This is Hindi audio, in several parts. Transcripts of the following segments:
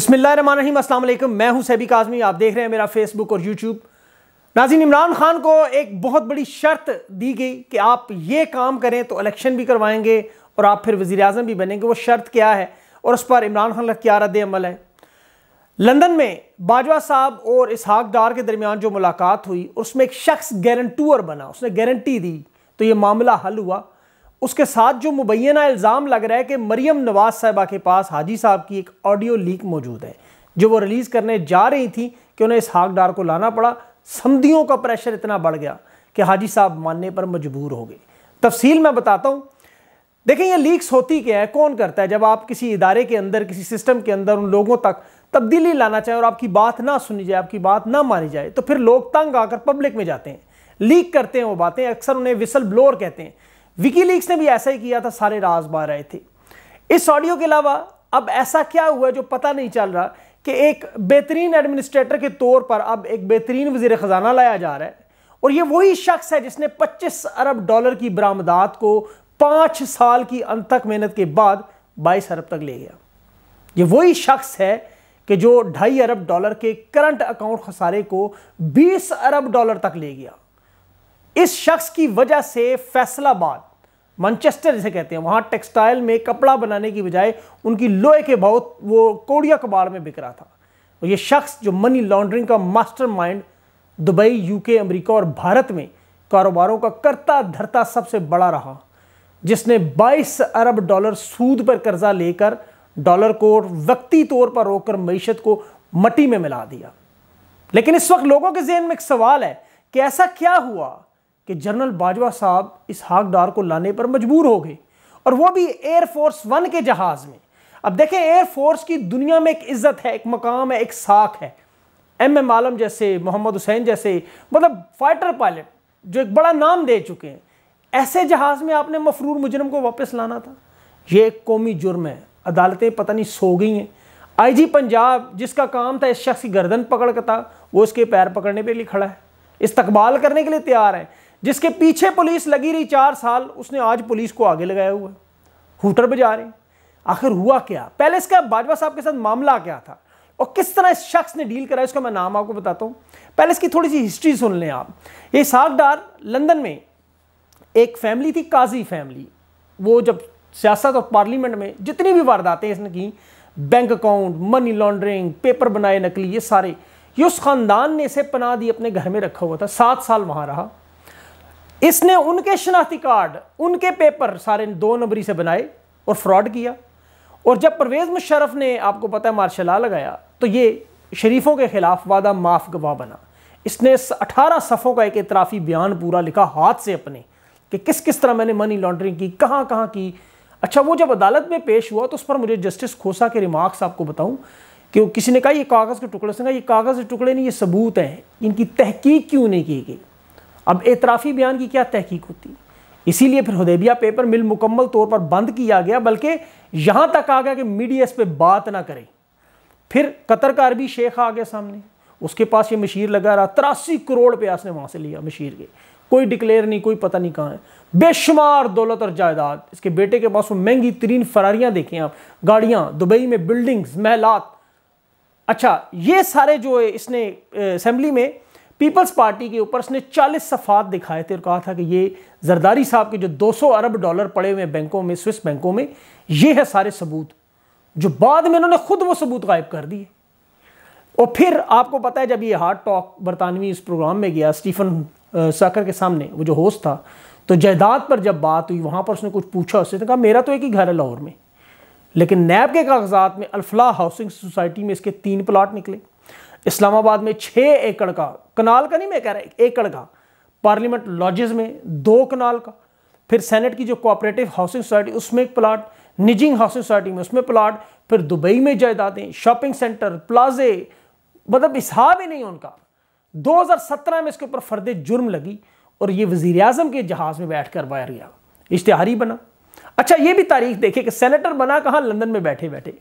बिस्मिल्लाम असलम मैं हूं सैबी काजमी आप देख रहे हैं मेरा फेसबुक और यूट्यूब नाजिन इमरान खान को एक बहुत बड़ी शर्त दी गई कि आप ये काम करें तो इलेक्शन भी करवाएंगे और आप फिर वज़ी अजम भी बनेंगे वो शर्त क्या है और उस पर इमरान खान का क्या रद्द अमल है लंदन में बाजवा साहब और इसहाक डार के दरमियान जो मुलाकात हुई उसमें एक शख्स गारंटूअर बना उसने गारंटी दी तो ये मामला हल हुआ उसके साथ जो मुबैना इल्ज़ाम लग रहा है कि मरियम नवाज साहबा के पास हाजी साहब की एक ऑडियो लीक मौजूद है जो वो रिलीज़ करने जा रही थी कि उन्हें इस हाकडार को लाना पड़ा समधियों का प्रेशर इतना बढ़ गया कि हाजी साहब मानने पर मजबूर हो गए तफसील मैं बताता हूँ देखें ये लीक्स होती क्या है कौन करता है जब आप किसी इदारे के अंदर किसी सिस्टम के अंदर उन लोगों तक तब्दीली लाना चाहे और आपकी बात ना सुनी जाए आपकी बात ना मानी जाए तो फिर लोग तंग आकर पब्लिक में जाते हैं लीक करते हैं वो बातें अक्सर उन्हें विसल ब्लोअर कहते हैं विकीलीक्स ने भी ऐसा ही किया था सारे राज मार रहे थे इस ऑडियो के अलावा अब ऐसा क्या हुआ जो पता नहीं चल रहा कि एक बेहतरीन एडमिनिस्ट्रेटर के तौर पर अब एक बेहतरीन वजीर ख़जाना लाया जा रहा है और ये वही शख्स है जिसने 25 अरब डॉलर की बरामदात को पाँच साल की अंतक मेहनत के बाद बाईस अरब तक ले गया ये वही शख्स है कि जो ढाई अरब डॉलर के करंट अकाउंट खसारे को बीस अरब डॉलर तक ले गया इस शख्स की वजह से फैसलाबाद मानचेस्टर जिसे कहते हैं वहाँ टेक्सटाइल में कपड़ा बनाने की बजाय उनकी लोहे के बहुत वो कोड़िया कबाड़ में बिक रहा था और ये शख्स जो मनी लॉन्ड्रिंग का मास्टरमाइंड दुबई यूके अमेरिका और भारत में कारोबारों का करता धरता सबसे बड़ा रहा जिसने 22 अरब डॉलर सूद पर कर्जा लेकर डॉलर को वक्ती तौर पर रोककर मीशत को मटी में मिला दिया लेकिन इस वक्त लोगों के जहन में एक सवाल है कि ऐसा क्या हुआ कि जनरल बाजवा साहब इस डार को लाने पर मजबूर हो गए और वो भी एयरफोर्स वन के जहाज़ में अब देखें एयरफोर्स की दुनिया में एक इज्जत है एक मकाम है एक साख है एम एम आलम जैसे मोहम्मद हुसैन जैसे मतलब फाइटर पायलट जो एक बड़ा नाम दे चुके हैं ऐसे जहाज़ में आपने मफरूर मुजरम को वापस लाना था यह एक कौमी जुर्म है अदालतें पता नहीं सो गई हैं आईजी पंजाब जिसका काम था इस शख्स की गर्दन पकड़ का था वो उसके पैर पकड़ने पे लिए खड़ा है इस्तकबाल करने के लिए तैयार है जिसके पीछे पुलिस लगी रही चार साल उसने आज पुलिस को आगे लगाया हुआ हुटर बजा रहे आखिर हुआ क्या पहले इसका बाजवा साहब के साथ मामला क्या था और किस तरह इस शख्स ने डील करा इसका मैं नाम आपको बताता हूँ पहले इसकी थोड़ी सी हिस्ट्री सुन लें आप ये सागडार लंदन में एक फैमिली थी काजी फैमिली वो जब सियासत और पार्लियामेंट में जितनी भी वारदातें इसने की bank account money laundering paper बनाए नकली ये सारे ये उस खानदान ने इसे पना दी अपने घर में रखा हुआ था सात साल वहाँ रहा इसने उनके शनाख्ती कार्ड उनके पेपर सारे दो नंबरी से बनाए और फ्रॉड किया और जब परवेज़ मुशरफ ने आपको पता है मार्शल ला लगाया तो ये शरीफों के ख़िलाफ़ वादा माफ़ गवाह बना इसने अठारह सफ़ों का एक इतराफ़ी बयान पूरा लिखा हाथ से अपने कि किस किस तरह मैंने मनी लॉन्ड्रिंग की कहाँ कहाँ की अच्छा वो जब अदालत में पेश हुआ तो उस पर मुझे जस्टिस खोसा के रिमार्क्स आपको बताऊँ कि किसी ने कहा ये कागज़ के टुकड़े से कहा ये कागज़ के टुकड़े नहीं ये सबूत हैं इनकी तहकीक क्यों नहीं की गई अब एतराफ़ी बयान की क्या तहकीक होती इसीलिए फिर हदेबिया पेपर मिल मुकम्मल तौर पर बंद किया गया बल्कि यहाँ तक आ गया कि मीडिया इस पर बात ना करें फिर कतर का अरबी शेख आ गया सामने उसके पास ये मशीर लगा रहा तिरासी करोड़ रुपया उसने वहाँ से लिया मशीर के कोई डिक्लेयर नहीं कोई पता नहीं कहाँ है बेशुमार दौलत और जायदाद इसके बेटे के पास वो महंगी तरीन फरारियाँ देखें आप गाड़ियाँ दुबई में बिल्डिंग्स महलात अच्छा ये सारे जो है इसने असम्बली में पीपल्स पार्टी के ऊपर उसने 40 सफ़ात दिखाए थे और कहा था कि ये जरदारी साहब के जो 200 अरब डॉलर पड़े हुए बैंकों में स्विस बैंकों में ये है सारे सबूत जो बाद में उन्होंने खुद वो सबूत गायब कर दिए और फिर आपको पता है जब ये हार्ड टॉक बरतानवी इस प्रोग्राम में गया स्टीफन साकर के सामने वो जो होस्ट था तो जायदाद पर जब बात हुई वहाँ पर उसने कुछ पूछा उसने कहा मेरा तो एक ही घर है लाहौर में लेकिन नैब के कागजात में अल्फला हाउसिंग सोसाइटी में इसके तीन प्लाट निकले इस्लामाबाद में छः एकड़ का कनाल का नहीं मैं कह रहा एकड़ का पार्लियामेंट लॉजेज में दो कनाल का फिर सेनेट की जो कोऑपरेटिव हाउसिंग सोसाइटी उसमें एक प्लाट निजिंग हाउसिंग सोसाइटी में उसमें प्लाट फिर दुबई में जायदादें शॉपिंग सेंटर प्लाजे मतलब हिसाब ही नहीं उनका 2017 में इसके ऊपर फर्द जुर्म लगी और ये वजीर अजम के जहाज़ में बैठ कर वायर गया इश्तहारी बना अच्छा ये भी तारीख देखिए कि सेनेटर बना कहाँ लंदन में बैठे बैठे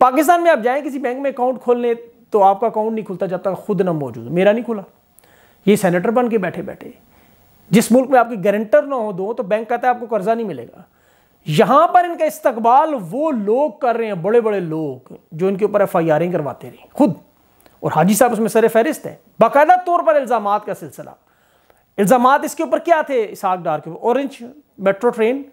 पाकिस्तान में आप जाएँ किसी बैंक में अकाउंट खोलने तो आपका अकाउंट नहीं खुलता जब तक खुद ना मौजूद मेरा नहीं खुला ये सेनेटर बन के बैठे बैठे जिस मुल्क में आपकी गारंटर ना हो दो तो बैंक कहता है आपको कर्जा नहीं मिलेगा यहां पर इनका इस्तकबाल वो लोग कर रहे हैं बड़े बड़े लोग जो इनके ऊपर एफ आई आरें करवाते रहे खुद और हाजी साहब उसमें सर फहरिस्त है बाकायदा तौर पर इल्ज़ाम का सिलसिला इल्ज़ाम इसके ऊपर क्या थे इसहाक डार के ऑरेंज मेट्रो ट्रेन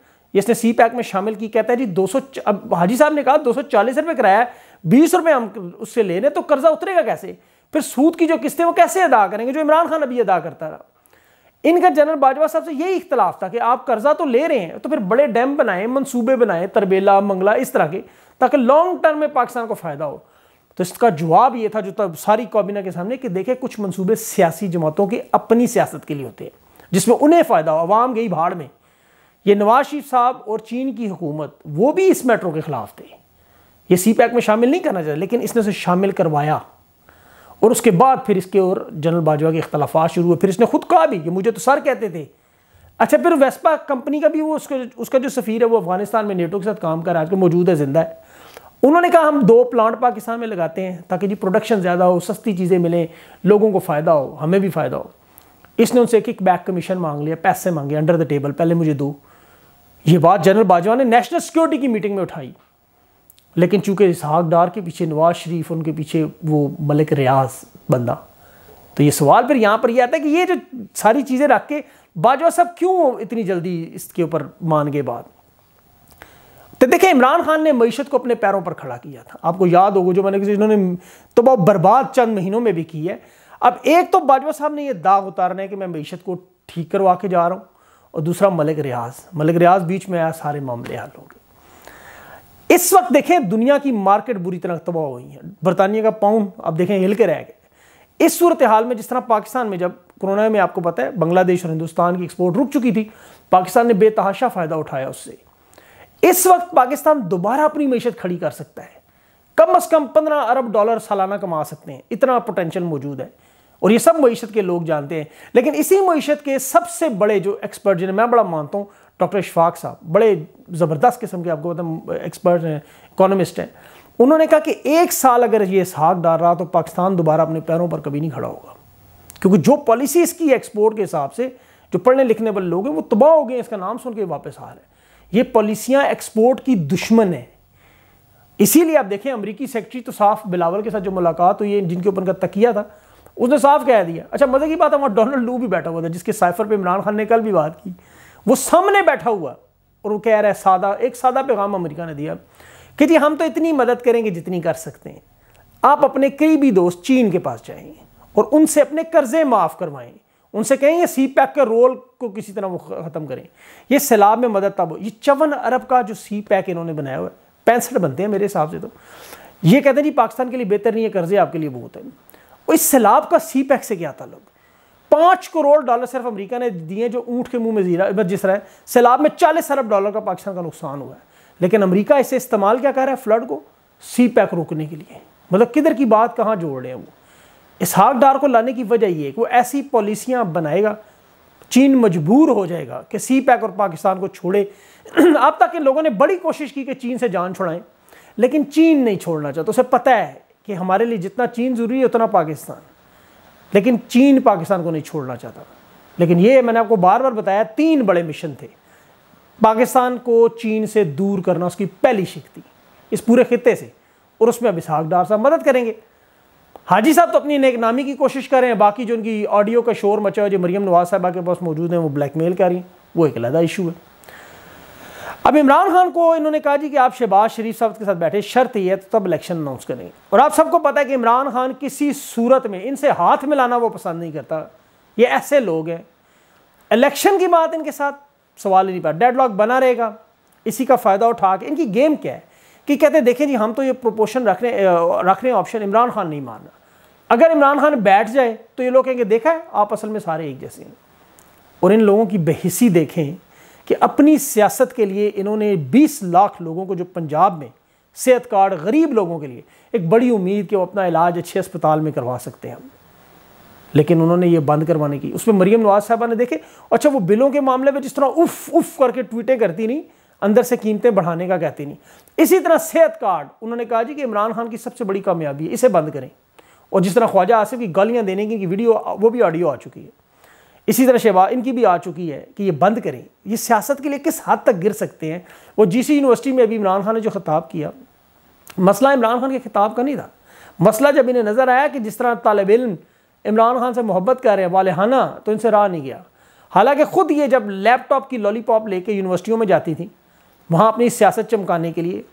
इसने सी पैक में शामिल की कहता है जी दो सौ अब हाजी साहब ने कहा दो सौ चालीस रुपये कराया बीस रुपए हम उससे ले लें तो कर्जा उतरेगा कैसे फिर सूद की जो किस्तें वो कैसे अदा करेंगे जो इमरान खान अभी अदा करता रहा इनका जनरल बाजवा साहब से यही इख्तलाफ था कि आप कर्जा तो ले रहे हैं तो फिर बड़े डैम बनाएं मंसूबे बनाएं तरबेला मंगला इस तरह के ताकि लॉन्ग टर्म में पाकिस्तान को फ़ायदा हो तो इसका जवाब ये था जो तब सारी काबीना के सामने कि देखे कुछ मंसूबे सियासी जमातों के अपनी सियासत के लिए होते हैं जिसमें उन्हें फ़ायदा हो आवाम गई भाड़ में ये नवाज शरीफ साहब और चीन की हुकूमत वो भी इस मैटरों के ख़िलाफ़ थे ये सी पैक में शामिल नहीं करना चाहिए लेकिन इसने उसे शामिल करवाया और उसके बाद फिर इसके और जनरल बाजवा के अख्तलाफा शुरू हुए फिर इसने खुद कहा भी कि मुझे तो सर कहते थे अच्छा फिर वेस्पा कंपनी का भी वो उसका उसका जो सफ़ीर है वो अफगानिस्तान में नेटो के साथ काम कर रहा है आजकल मौजूद है ज़िंदा है उन्होंने कहा हम दो प्लांट पाकिस्तान में लगाते हैं ताकि जी प्रोडक्शन ज़्यादा हो सस्ती चीज़ें मिलें लोगों को फ़ायदा हो हमें भी फ़ायदा हो इसने उनसे एक बैक कमीशन मांग लिया पैसे मांगे अंडर द टेबल पहले मुझे दो ये बात जनरल बाजवा ने नेशनल सिक्योरिटी की मीटिंग में उठाई लेकिन चूंकि इसहाक डार के पीछे नवाज शरीफ उनके पीछे वो मलिक रियाज बंदा तो ये सवाल फिर यहाँ पर ये आता है कि ये जो सारी चीज़ें रख के बाजवा साहब क्यों इतनी जल्दी इसके ऊपर मान गए बात तो देखिए इमरान खान ने मीशत को अपने पैरों पर खड़ा किया था आपको याद होगा जो मैंने किसी इन्होंने तो बहुत बर्बाद चंद महीनों में भी की है अब एक तो बाजवा साहब ने यह दाग उतारना है कि मैं मीशत को ठीक करवा के जा रहा हूँ और दूसरा मलिक रियाज मलिक रियाज बीच में आया सारे मामले हल हो गए इस वक्त देखें दुनिया की मार्केट बुरी तरह तबाह हुई है बरतानिया का पाउंड आप देखें हिल के रह गए इस सूरत हाल में जिस तरह पाकिस्तान में जब कोरोना में आपको पता है बांग्लादेश और हिंदुस्तान की एक्सपोर्ट रुक चुकी थी पाकिस्तान ने बेतहाशा फ़ायदा उठाया उससे इस वक्त पाकिस्तान दोबारा अपनी मीशत खड़ी कर सकता है कम अज़ कम पंद्रह अरब डॉलर सालाना कमा सकते हैं इतना पोटेंशियल मौजूद है और ये सब मीशत के लोग जानते हैं लेकिन इसी मीशत के सबसे बड़े जो एक्सपर्ट जिन्हें मैं बड़ा मानता हूँ डॉक्टर इशफाक साहब बड़े ज़बरदस्त किस्म के आपको मतलब एक्सपर्ट हैं इकोनॉमिस्ट हैं उन्होंने कहा कि एक साल अगर ये इसहाक डाल रहा तो पाकिस्तान दोबारा अपने पैरों पर कभी नहीं खड़ा होगा क्योंकि जो पॉलिसी इसकी एक्सपोर्ट के हिसाब से जो पढ़ने लिखने वाले लोग हैं वो तबाह हो गए इसका नाम सुन के वापस आ रहे हैं ये पॉलिसियाँ एक्सपोर्ट की दुश्मन है इसीलिए आप देखें अमरीकी सेक्रेटरी तो साफ बिलावल के साथ जो मुलाकात हुई है जिनके ऊपर उनका तकिया था उसने साफ कह दिया अच्छा मज़े की बात है वहाँ डोनाल्ड लू भी बैठा हुआ था जिसके साइफर पर इमरान खान ने कल भी बात की वो सामने बैठा हुआ और वो कह रहा है सादा एक सादा पैगाम अमरीका ने दिया कि जी हम तो इतनी मदद करेंगे जितनी कर सकते हैं आप अपने करीबी दोस्त चीन के पास जाएंगे और उनसे अपने कर्जे माफ़ करवाएं उनसे कहेंगे सी पैक के रोल को किसी तरह वो ख़त्म करें ये सैलाब में मदद तब हो ये चौवन अरब का जो सी पैक इन्होंने बनाया हुआ है पैंसठ बनते हैं मेरे हिसाब से तो ये कहते हैं जी पाकिस्तान के लिए बेहतर नहीं है कर्जे आपके लिए बहुत है इस सैलाब का सी पैक e से क्या ताल्लुक पाँच करोड़ डॉलर सिर्फ अमेरिका ने दिए जो ऊँट के मुंह में जीरा मतलब जिस रहा है सैलाब में चालीस अरब डॉलर का पाकिस्तान का नुकसान हुआ है लेकिन अमेरिका इसे इस्तेमाल क्या कर रहा है फ्लड को सी पैक e रोकने के लिए मतलब किधर की बात कहाँ जोड़ रहे हैं वो इसहाक डार को लाने की वजह ये है कि वो ऐसी पॉलिसियाँ बनाएगा चीन मजबूर हो जाएगा कि सी पैक e और पाकिस्तान को छोड़े अब तक इन लोगों ने बड़ी कोशिश की कि चीन से जान छुड़ाएं लेकिन चीन नहीं छोड़ना चाहता उसे पता है कि हमारे लिए जितना चीन ज़रूरी है उतना पाकिस्तान लेकिन चीन पाकिस्तान को नहीं छोड़ना चाहता लेकिन ये मैंने आपको बार बार बताया तीन बड़े मिशन थे पाकिस्तान को चीन से दूर करना उसकी पहली शिक इस पूरे खत्े से और उसमें अब इसहाक डार साहब मदद करेंगे हाजी साहब तो अपनी नेकनामी की कोशिश कर रहे हैं बाकी जो उनकी ऑडियो का शोर मचा है जो मरियम नवाज साहबा के पास मौजूद हैं वो ब्लैकमेल कर रही हैं वो एक अलहदा इशू है अब इमरान खान को इन्होंने कहा जी कि आप शहबाज शरीफ साहब के साथ बैठे शर्त ही है तो तब इलेक्शन अनाउंस करेंगे और आप सबको पता है कि इमरान खान किसी सूरत में इनसे हाथ मिलाना वो पसंद नहीं करता ये ऐसे लोग हैं इलेक्शन की बात इनके साथ सवाल ही नहीं पा लॉक बना रहेगा इसी का फ़ायदा उठा के इनकी गेम क्या है कि कहते हैं देखें जी हम तो ये प्रोपोशन रख रहे रख रहे हैं ऑप्शन इमरान खान नहीं मानना अगर इमरान खान बैठ जाए तो ये लोग कहेंगे देखा है आप असल में सारे एक जैसे हैं और इन लोगों की बेहिसी देखें कि अपनी सियासत के लिए इन्होंने 20 लाख लोगों को जो पंजाब में सेहत कार्ड गरीब लोगों के लिए एक बड़ी उम्मीद कि वो अपना इलाज अच्छे अस्पताल में करवा सकते हैं लेकिन उन्होंने ये बंद करवाने की उसमें मरियम नवाज साहबा ने देखे अच्छा वो बिलों के मामले में जिस तरह उफ उफ करके ट्वीटें करती नहीं अंदर से कीमतें बढ़ाने का कहती नहीं इसी तरह सेहत कार्ड उन्होंने कहा जी कि इमरान खान की सबसे बड़ी कामयाबी है इसे बंद करें और जिस तरह ख्वाजा आसिफ की गालियाँ देने की वीडियो वो भी ऑडियो आ चुकी है इसी तरह शहबाज इनकी भी आ चुकी है कि ये बंद करें ये सियासत के लिए किस हद तक गिर सकते हैं वो जीसी यूनिवर्सिटी में अभी इमरान खान ने जो खिताब किया मसला इमरान खान के खिताब का नहीं था मसला जब इन्हें नज़र आया कि जिस तरह तालब इम इमरान खान से मोहब्बत कर रहे हैं वालहाना तो इनसे रहा नहीं गया हालांकि ख़ुद ये जब लैपटॉप की लॉलीपॉप लेके यूनिवर्सिटियों में जाती थी वहाँ अपनी सियासत चमकाने के लिए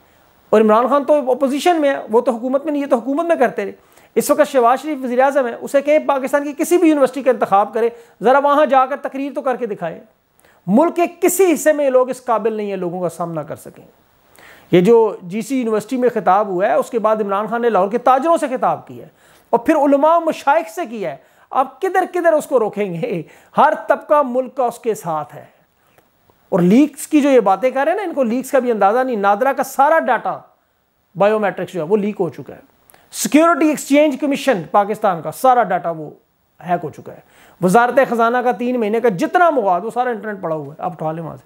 और इमरान खान तो अपोजिशन में है वो तो हुकूमत में नहीं ये तो हुकूमत में करते रहे इस वक्त शहबाज शरीफ वजी अजम है उसे कहें पाकिस्तान की किसी भी यूनिवर्सिटी का इंतखब करे ज़रा वहाँ जाकर तकरीर तो करके दिखाएं मुल्क के किसी हिस्से में ये लोग इस काबिल नहीं है लोगों का सामना कर सकें ये जो जी सी यूनिवर्सिटी में खिताब हुआ है उसके बाद इमरान खान ने लाहौर के ताजरों से खिताब किया है और फिर उलमा मशाइक से किया है आप किधर किधर उसको रोकेंगे हर तबका मुल्क का उसके साथ है और लीक्स की जो ये बातें कर रहे हैं ना इनको लीक्स का भी अंदाज़ा नहीं नादरा का सारा डाटा बायोमेट्रिक्स जो है वो लीक हो चुका है सिक्योरिटी एक्सचेंज कमीशन पाकिस्तान का सारा डाटा वो हैक हो चुका है वजारत ख़जाना का तीन महीने का जितना मवाद वो सारा इंटरनेट पड़ा हुआ है आप उठा लें वहाँ से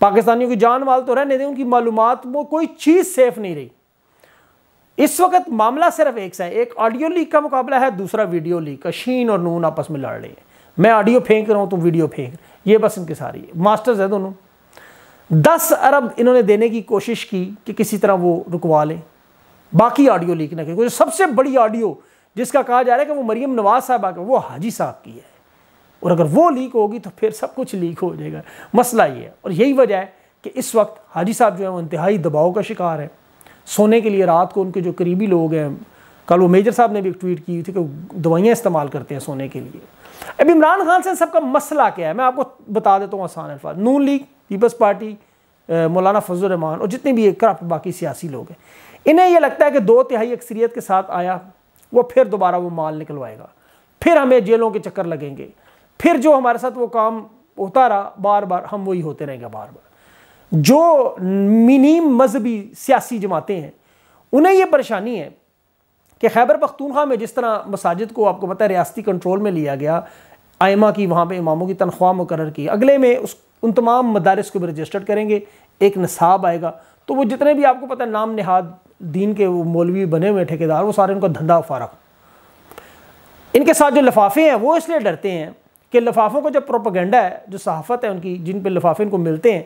पाकिस्तानियों की जान माल तो रहने दें उनकी मालूम वो कोई चीज़ सेफ नहीं रही इस वक्त मामला सिर्फ एक सा है एक ऑडियो लीक का मुकाबला है दूसरा वीडियो लीक शीन और नून आपस में लड़ रहे हैं मैं ऑडियो फेंक रहा हूँ तुम तो वीडियो फेंक ये बस इनकी सारी है मास्टर्स है दोनों दस अरब इन्होंने देने की कोशिश की कि किसी तरह वो रुकवा लें बाकी ऑडियो लीक ना क्योंकि सबसे बड़ी ऑडियो जिसका कहा जा रहा है कि वो मरियम नवाज साहब आकर वो हाजी साहब की है और अगर वो लीक होगी तो फिर सब कुछ लीक हो जाएगा मसला ये है और यही वजह है कि इस वक्त हाजी साहब जो है वो इंतहाई दबाव का शिकार है सोने के लिए रात को उनके जो करीबी लोग हैं कल वो मेजर साहब ने भी एक ट्वीट की थी कि दवाइयाँ इस्तेमाल करते हैं सोने के लिए अब इमरान खान से सबका मसला क्या है मैं आपको बता देता हूँ आसान अल्फाज नून लीग पीपल्स पार्टी मौलाना फजलरहमान और जितने भी करप्ट बाकी सियासी लोग हैं इन्हें यह लगता है कि दो तिहाई अक्सरियत के साथ आया वो फिर दोबारा वो माल निकलवाएगा फिर हमें जेलों के चक्कर लगेंगे फिर जो हमारे साथ वो काम होता रहा बार बार हम वही होते रहेंगे बार बार जो मिनीम मजहबी सियासी जमातें हैं उन्हें यह परेशानी है कि खैबर पख्तूनखा में जिस तरह मसाजिद को आपको पता है रियासती कंट्रोल में लिया गया आयमा की वहाँ पर इमामों की तनख्वाह मुकर की अगले में उस उन तमाम मदारस को भी रजिस्टर्ड करेंगे एक नसाब आएगा तो वो जितने भी आपको पता है नाम नहाद दीन के वो मौलवी बने हुए ठेकेदार वो सारे उनका धंधा फारा इनके साथ जो लफाफे हैं वो इसलिए डरते हैं कि लफाफों को जो प्रोपागेंडा है जो सहाफत है उनकी जिन पर लफाफे इनको मिलते हैं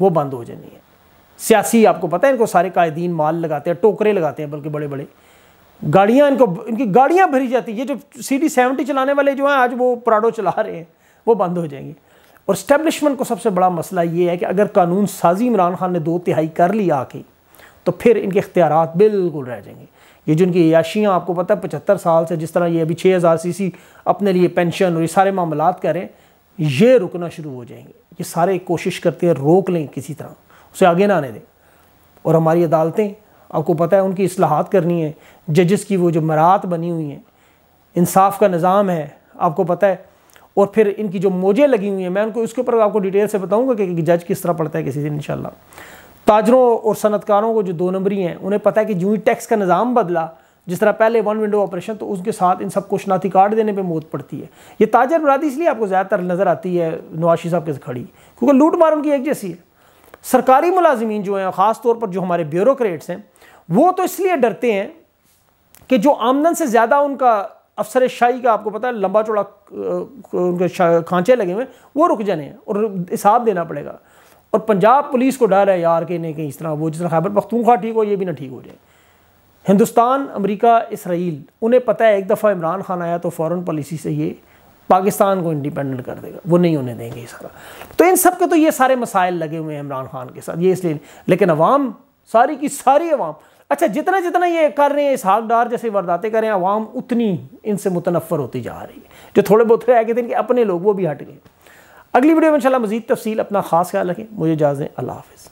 वो बंद हो जानी है सियासी आपको पता है इनको सारे कायदीन माल लगाते हैं टोकरे लगाते हैं बल्कि बड़े बड़े गाड़ियाँ इनको इनकी गाड़ियाँ भरी जाती हैं ये जो सी डी सेवेंटी चलाने वाले जो हैं आज वो प्राडो चला रहे हैं वो बंद हो जाएंगे और इस्टेबलिशमेंट को सबसे बड़ा मसला ये है कि अगर कानून साजी इमरान खान ने दो तिहाई कर ली आके तो फिर इनके इख्तियार बिल्कुल रह जाएंगे ये जो इनकी याशियाँ आपको पता है पचहत्तर साल से जिस तरह ये अभी छः हज़ार सी सी अपने लिए पेंशन और ये सारे मामला करें ये रुकना शुरू हो जाएंगे ये सारे कोशिश करते हैं रोक लें किसी तरह उसे आगे ना आने दें और हमारी अदालतें आपको पता है उनकी असलाहत करनी है जजस की वो जो मरात बनी हुई हैं इंसाफ का निज़ाम है आपको पता है और फिर इनकी जो मोजें लगी हुई हैं मैं उनको इसके ऊपर आपको डिटेल से बताऊंगा कि जज किस तरह पड़ता है किसी दिन इन ताजरों और सनतकारों को जो दो नंबरी हैं उन्हें पता है कि जूं ही टैक्स का निज़ाम बदला जिस तरह पहले वन विंडो ऑपरेशन तो उसके साथ इन सबको शनाती कार्ड देने पे मौत पड़ती है ये ताजर बरादी इसलिए आपको ज़्यादातर नज़र आती है नवाशी साहब के खड़ी क्योंकि लूट मार उनकी एक जैसी है सरकारी मुलाजमीन जो हैं ख़ास तौर पर जो हमारे ब्यूरोक्रेट्स हैं वो तो इसलिए डरते हैं कि जो आमदन से ज़्यादा उनका अफसर शाही का आपको पता है लंबा चौड़ा उनके खांचे लगे हुए वो रुक जाने हैं और हिसाब देना पड़ेगा और पंजाब पुलिस को डर है यार के नहीं कहीं इस तरह वो जिस तरह खैबर पख्तूखा ठीक हो ये भी ना ठीक हो जाए हिंदुस्तान अमेरिका इसराइल उन्हें पता है एक दफ़ा इमरान खान आया तो फ़ॉरन पॉलिसी से ये पाकिस्तान को इंडिपेंडेंट कर देगा वो नहीं होने देंगे ये सारा तो इन सब के तो ये सारे मसाइल लगे हुए हैं इमरान खान के साथ ये इसलिए लेकिन अवाम सारी की सारी अवाम अच्छा जितना जितना ये कर रहे हैं डार जैसे वारदातें करें आवाम उतनी इनसे मुतनफ़र होती जा रही है जो थोड़े बहुत रह गए थे इनके अपने लोग वो भी हट गए अगली वीडियो में इंशाल्लाह मजीद तफसील अपना खास ख्याल रखें मुझे इजाज़ें अल्लाह हाफिज़